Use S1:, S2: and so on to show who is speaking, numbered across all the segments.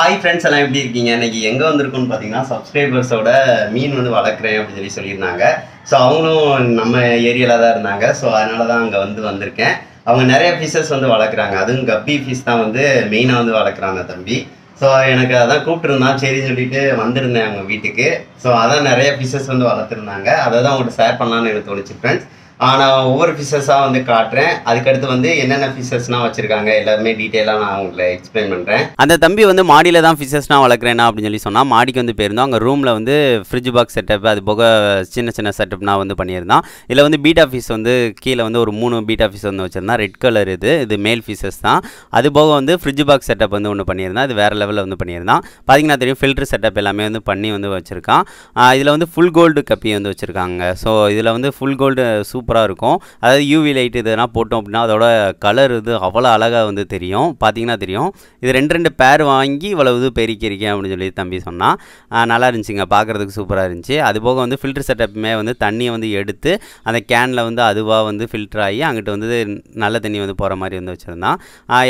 S1: hi friends எல்லாம் எப்படி இருக்கீங்க இன்றைக்கி எங்கே வந்திருக்குன்னு பார்த்தீங்கன்னா சப்ஸ்கிரைபர்ஸோட மீன் வந்து வளர்க்குறேன் அப்படின்னு சொல்லி சொல்லியிருந்தாங்க ஸோ அவங்களும் நம்ம ஏரியாவில் தான் இருந்தாங்க ஸோ அதனால தான் அங்கே வந்து வந்திருக்கேன் அவங்க நிறைய ஃபிஷஸ் வந்து வளர்க்குறாங்க அதுவும் கப்பி ஃபிஷ் தான் வந்து மெயினாக வந்து வளர்க்குறாங்க தம்பி ஸோ எனக்கு அதான் கூப்பிட்டுருந்தான் சரி சொல்லிட்டு வந்திருந்தேன் அவங்க வீட்டுக்கு ஸோ அதான் நிறைய ஃபிஷஸ் வந்து வளர்த்துருந்தாங்க அதை தான் அவங்கள்ட்ட ஷேர் பண்ணலான்னு எனக்கு தோணுச்சு ஃப்ரெண்ட்ஸ் நான் ஒவ்வொரு ஃபிஷஸாக வந்து காட்டுறேன் அதுக்கடுத்து வந்து என்னென்ன ஃபிஷஸ்னால் வச்சுருக்காங்க எல்லாமே டீட்டெயிலாக நான் உங்களை எக்ஸ்பிளைன் பண்ணுறேன் அந்த தம்பி வந்து மாடியில் தான் ஃபிஷஸ்னால் வளர்க்குறேன்னா அப்படின்னு சொல்லி சொன்னால் மாடிக்கு வந்து போயிருந்தோம் அங்கே ரூமில் வந்து ஃப்ரிட்ஜ் பாக்ஸ் செட்டப் அது போக சின்ன சின்ன செட்டப்னா வந்து பண்ணியிருந்தான் இதில் வந்து பீட் ஆஃபீஸ் வந்து கீழே வந்து ஒரு மூணு பீட் ஆஃபீஸ் வந்து வச்சுருந்தான் ரெட் கலர் இது இது மேல் ஃபிஷர்ஸ் தான் அது போக வந்து ஃப்ரிட்ஜ் பாக்ஸ் செட்டப் வந்து ஒன்று பண்ணியிருந்தேன் அது வேறு லெவலில் வந்து பண்ணியிருந்தான் பார்த்திங்கன்னா தெரியும் ஃபில்ட்ரு செட்டப் எல்லாமே வந்து பண்ணி வந்து வச்சுருக்கான் இதில் வந்து ஃபுல் கோல்டு கப்பி வந்து வச்சுருக்காங்க ஸோ இதில் வந்து ஃபுல் கோல்டு சூப்பர் சூப்பராக இருக்கும் அதாவது யூவி லைட் இதெல்லாம் போட்டோம் அப்படின்னா அதோட கலர் இது அவ்வளோ அழகாக வந்து தெரியும் பார்த்தீங்கன்னா தெரியும் இது ரெண்டு ரெண்டு பேர் வாங்கி இவ்வளவு இது பெருக்கியிருக்கேன் அப்படின்னு சொல்லி தம்பி சொன்னால் நல்லா இருந்துச்சுங்க பார்க்குறதுக்கு சூப்பராக இருந்துச்சு அதுபோக வந்து ஃபில்ட்ரு செட்டப்புமே வந்து தண்ணியை வந்து எடுத்து அந்த கேனில் வந்து அதுவாக வந்து ஃபில்டர் ஆகி அங்கிட்ட வந்து நல்ல தண்ணி வந்து போகிற மாதிரி வந்து வச்சுருந்தான்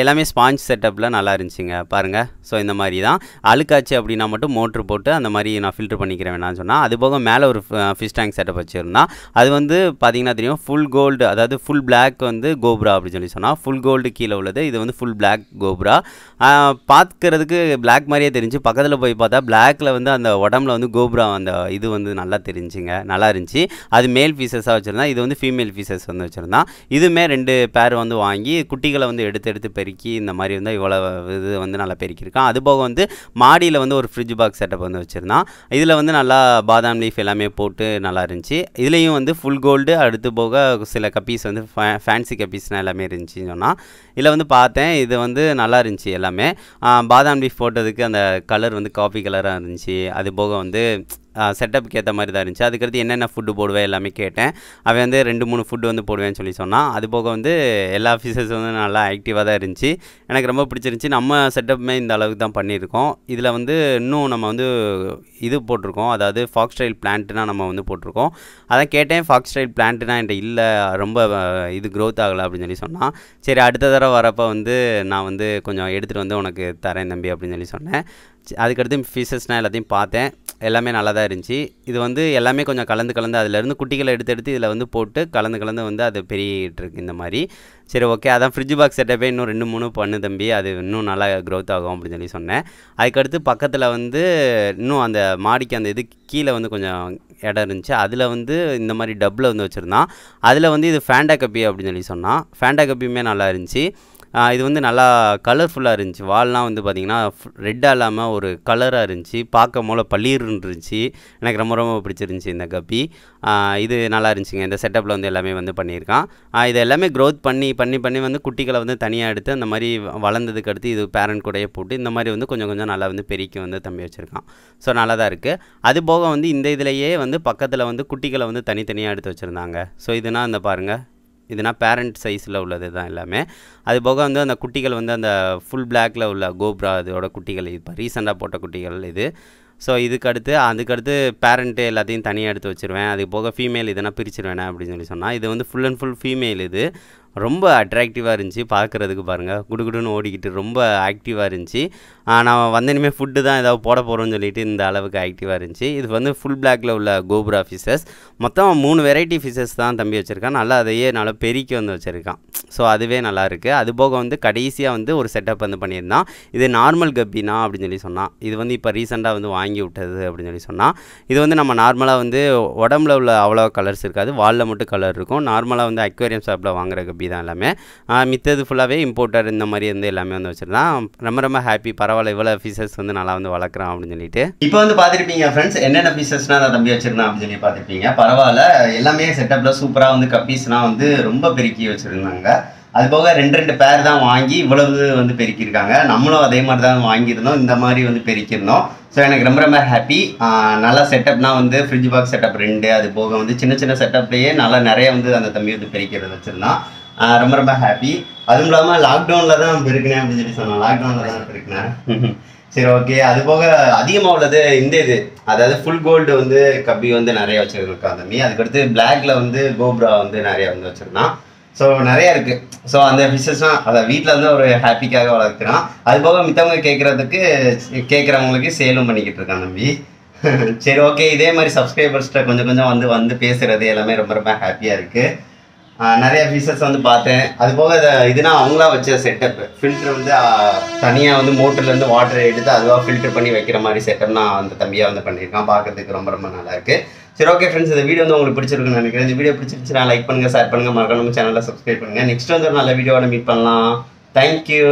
S1: எல்லாமே ஸ்பாஞ்ச் செட்டப்பில் நல்லா இருந்துச்சுங்க பாருங்கள் ஸோ இந்த மாதிரி தான் அழுக்காச்சு அப்படின்னா மட்டும் மோட்ரு போட்டு அந்த மாதிரி நான் ஃபில்ட்ரு பண்ணிக்கிறேன் வேணாம்னு சொன்னால் அது போக மேலே ஒரு ஃபிஷ் டேங்க் செட்டப் வச்சுருந்தான் அது வந்து பார்த்திங்கன்னா தெரியும் தெரியும் ஃபுல் கோல்டு அதாவது ஃபுல் பிளாக் வந்து கோப்ரா அப்படின்னு சொல்லி சொன்னால் ஃபுல் கோல்டு கீழே உள்ளது இது வந்து ஃபுல் பிளாக் கோப்ரா பார்க்குறதுக்கு பிளாக் மாதிரியே தெரிஞ்சு பக்கத்தில் போய் பார்த்தா பிளாக்கில் வந்து அந்த உடம்புல வந்து கோப்ரா அந்த இது வந்து நல்லா தெரிஞ்சுங்க நல்லா இருந்துச்சு அது மேல் பீசஸாக வச்சுருந்தா இது வந்து ஃபீமேல் பீசஸ் வந்து வச்சுருந்தான் இதுவுமே ரெண்டு பேர் வந்து வாங்கி குட்டிகளை வந்து எடுத்து எடுத்து பெருக்கி இந்த மாதிரி வந்து இவ்வளோ இது வந்து நல்லா பெருக்கியிருக்கான் அதுபோக வந்து மாடியில் வந்து ஒரு ஃப்ரிட்ஜ் பாக்ஸ் செட்டப் வந்து வச்சுருந்தான் இதில் வந்து நல்லா பாதாம் லீஃப் எல்லாமே போட்டு நல்லா இருந்துச்சு இதுலேயும் வந்து ஃபுல் கோல்டு அடுத்து போக சில கப்பீஸ் வந்து ஃபே ஃபேன்சி கப்பீஸ்னால் எல்லாமே இருந்துச்சுன்னு சொன்னால் இதில் வந்து பார்த்தேன் இது வந்து நல்லா இருந்துச்சு எல்லாமே பாதாம் லீஃப் போட்டதுக்கு அந்த கலர் வந்து காஃபி கலராக இருந்துச்சு அது போக வந்து செட்டப்புக்கு ஏற்ற மாதிரி தான் இருந்துச்சு அதுக்கடுத்து என்னென்ன ஃபுட்டு போடுவேன் எல்லாமே கேட்டேன் அவன் வந்து ரெண்டு மூணு ஃபுட்டு வந்து போடுவேன்னு சொல்லி சொன்னான் அது போக வந்து எல்லா ஆஃபீஸர்ஸும் வந்து நல்லா ஆக்டிவாக தான் இருந்துச்சு எனக்கு ரொம்ப பிடிச்சிருந்துச்சி நம்ம செட்டப்புமே இந்த அளவுக்கு தான் பண்ணியிருக்கோம் இதில் வந்து இன்னும் நம்ம வந்து இது போட்டிருக்கோம் அதாவது ஃபாக்ஸ் ஸ்டைல் பிளான்ட்டுனா நம்ம வந்து போட்டிருக்கோம் அதான் கேட்டேன் ஃபாக்ஸ் ஸ்டைல் பிளான்ட்டுனா என்கிட்ட இல்லை ரொம்ப இது க்ரோத் ஆகலை அப்படின்னு சொல்லி சொன்னான் சரி அடுத்த தடவை வரப்போ வந்து நான் வந்து கொஞ்சம் எடுத்துகிட்டு வந்து உனக்கு தரேன் தம்பி அப்படின்னு சொல்லி சொன்னேன் அதுக்கடுத்து ஃபீச்சர்ஸ்னால் எல்லாத்தையும் பார்த்தேன் எல்லாமே நல்லா தான் இருந்துச்சு இது வந்து எல்லாமே கொஞ்சம் கலந்து கலந்து அதிலேருந்து குட்டிகளை எடுத்து எடுத்து இதில் வந்து போட்டு கலந்து கலந்து வந்து அது பெருகிட்டு இருக்கு இந்த மாதிரி சரி ஓகே அதான் ஃப்ரிட்ஜ் பாக்ஸ் செட்டப்பே இன்னும் ரெண்டு மூணு பண்ணு தம்பி அது இன்னும் நல்லா க்ரோத் ஆகும் அப்படின்னு சொல்லி சொன்னேன் அதுக்கடுத்து பக்கத்தில் வந்து இன்னும் அந்த மாடிக்கு அந்த இது கீழே வந்து கொஞ்சம் இடம் இருந்துச்சு அதில் வந்து இந்த மாதிரி டப்பில் வந்து வச்சுருந்தான் அதில் வந்து இது ஃபேண்டா கப்பி அப்படின்னு சொல்லி சொன்னான் ஃபேண்டா கப்பியுமே நல்லா இருந்துச்சு இது வந்து நல்லா கலர்ஃபுல்லாக இருந்துச்சு வால்லாம் வந்து பார்த்திங்கன்னா ரெட்டாக இல்லாமல் ஒரு கலராக இருந்துச்சு பார்க்க மூல பள்ளீர்னு இருந்துச்சு எனக்கு ரொம்ப ரொம்ப பிடிச்சிருந்துச்சி இந்த கப்பி இது நல்லா இருந்துச்சுங்க இந்த செட்டப்பில் வந்து எல்லாமே வந்து பண்ணியிருக்கான் இது எல்லாமே க்ரோத் பண்ணி பண்ணி பண்ணி வந்து குட்டிகளை வந்து தனியாக எடுத்து அந்த மாதிரி வளர்ந்ததுக்கு அடுத்து இது பேரண்ட் கூடையே போட்டு இந்த மாதிரி வந்து கொஞ்சம் கொஞ்சம் நல்லா வந்து பெருக்கி வந்து தம்பி வச்சுருக்கான் ஸோ நல்லா தான் இருக்குது அது போக வந்து இந்த இதுலேயே வந்து வந்து பக்கத்தில் வந்து குட்டிகளை வந்து தனித்தனியாக எடுத்து வச்சுருந்தாங்க ஸோ இதுனா அந்த பாருங்கள் இதுனா பேரண்ட் சைஸில் உள்ளது தான் எல்லாமே அது போக வந்து அந்த குட்டிகள் வந்து அந்த ஃபுல் பிளாக்கில் உள்ள கோப்ரா அதோட குட்டிகள் இப்போ ரீசெண்டாக போட்ட குட்டிகள் இது ஸோ இதுக்கடுத்து அதுக்கடுத்து பேரண்ட்டு எல்லாத்தையும் தனியாக எடுத்து வச்சுருவேன் அது போக ஃபீமேல் இதெல்லாம் பிரிச்சுருவேன் அப்படின்னு சொல்லி சொன்னால் இது வந்து ஃபுல் அண்ட் ஃபுல் ஃபீமேல் இது ரொம்ப அட்ராக்டிவாக இருந்துச்சு பார்க்குறதுக்கு பாருங்கள் குடுகுடுன்னு ஓடிக்கிட்டு ரொம்ப ஆக்டிவாக இருந்துச்சு நான் இனிமேல் ஃபுட்டு தான் ஏதாவது போட போகிறோம்னு சொல்லிட்டு இந்த அளவுக்கு ஆக்டிவாக இருந்துச்சு இது வந்து ஃபுல் பிளாக்ல உள்ள கோபுரா ஃபிஷஸ் மொத்தம் மூணு வெரைட்டி ஃபிஷஸ் தான் தம்பி வச்சுருக்கான் நல்லா அதையே நல்லா பெருக்கி வந்து வச்சுருக்கான் ஸோ அதுவே நல்லா இருக்குது அது போக வந்து கடைசியாக வந்து ஒரு செட்டப் வந்து பண்ணியிருந்தான் இது நார்மல் கப்பினா அப்படின்னு சொல்லி சொன்னான் இது வந்து இப்போ ரீசெண்டாக வந்து வாங்கி விட்டது அப்படின்னு சொல்லி சொன்னான் இது வந்து நம்ம நார்மலாக வந்து உடம்புல உள்ள அவ்வளோ கலர்ஸ் இருக்காது வாலில் மட்டும் கலர் இருக்கும் நார்மலாக வந்து அக்வேரியம் ஷாப்பில் வாங்குற கப்பி ஹாப்பி தான் எல்லாமே மித்தது ஃபுல்லாகவே இம்போர்ட்டர் இந்த மாதிரி வந்து எல்லாமே வந்து வச்சுருந்தான் ரொம்ப ரொம்ப ஹாப்பி பரவாயில்ல இவ்வளோ ஃபீச்சர்ஸ் வந்து நல்லா வந்து வளர்க்குறான் அப்படின்னு சொல்லிட்டு இப்போ வந்து பார்த்துருப்பீங்க ஃப்ரெண்ட்ஸ் என்னென்ன ஃபீச்சர்ஸ்னால் நான் தம்பி வச்சுருந்தான் அப்படின்னு சொல்லி பார்த்துருப்பீங்க பரவாயில்ல எல்லாமே செட்டப்பில் சூப்பராக வந்து கப்பீஸ்லாம் வந்து ரொம்ப பெருக்கி வச்சுருந்தாங்க அது போக ரெண்டு ரெண்டு பேர் தான் வாங்கி இவ்வளவு வந்து பெருக்கியிருக்காங்க நம்மளும் அதே மாதிரி தான் வாங்கியிருந்தோம் இந்த மாதிரி வந்து பெருக்கியிருந்தோம் ஸோ எனக்கு ரொம்ப ரொம்ப ஹாப்பி நல்லா செட்டப்னா வந்து ஃப்ரிட்ஜ் பாக்ஸ் செட்டப் ரெண்டு அது போக வந்து சின்ன சின்ன செட்டப்லேயே நல்லா நிறைய வந்து அந்த தம்பி வந்து பெருக்கிறது வச்சுருந்தான் ரொம்ப ரொம்ப ஹாப்பி அதுவும் இல்லாமல் லாக்டவுனில் தான் பெருக்கினேன் அப்படின்னு சொல்லி சொன்னோம் லாக்டவுனில் தான் பெருக்கினேன் சரி ஓகே அது போக அதிகமாக உள்ளது இந்த இது அதாவது ஃபுல் கோல்டு வந்து கப்பி வந்து நிறைய வச்சுருக்கான் தம்பி அதுக்கடுத்து பிளாக்ல வந்து கோப்ரா வந்து நிறைய வந்து வச்சுருந்தான் ஸோ நிறையா இருக்குது ஸோ அந்த ஃபிஷஸ்லாம் அதை வீட்டில் வந்து ஒரு ஹாப்பிக்காக வளர்க்குறான் அது போக மித்தவங்க கேட்குறதுக்கு கேட்குறவங்களுக்கு சேலும் பண்ணிக்கிட்டு இருக்கான் தம்பி சரி ஓகே இதே மாதிரி சப்ஸ்கிரைபர்ஸ்கிட்ட கொஞ்சம் கொஞ்சம் வந்து வந்து பேசுகிறது எல்லாமே ரொம்ப ரொம்ப ஹாப்பியாக இருக்குது நிறைய ஃபீச்சர்ஸ் வந்து பார்த்தேன் அது போக இதுனா அவங்களா வச்ச செட்டப் ஃபில்டர் வந்து தனியாக வந்து மோட்டர்லேருந்து வாட்டர் எடுத்து அதுவாக ஃபில்டர் பண்ணி வைக்கிற மாதிரி செட்டப் நான் அந்த தம்பியாக வந்து பண்ணியிருக்கான் பார்க்குறதுக்கு ரொம்ப ரொம்ப நல்லாயிருக்கு சரி ஓகே ஃப்ரெண்ட்ஸ் இந்த வீடியோ வந்து உங்களுக்கு பிடிச்சிருக்குன்னு நினைக்கிறேன் இந்த வீடியோ பிடிச்சிருச்சு நான் லைக் பண்ணுங்கள் ஷேர் பண்ணுங்கள் மறக்காம சேனலில் சப்ஸ்கிரைப் பண்ணுங்கள் நெக்ஸ்ட் வந்து ஒரு நல்ல வீடியோவோட மீட் பண்ணலாம் தேங்க்யூ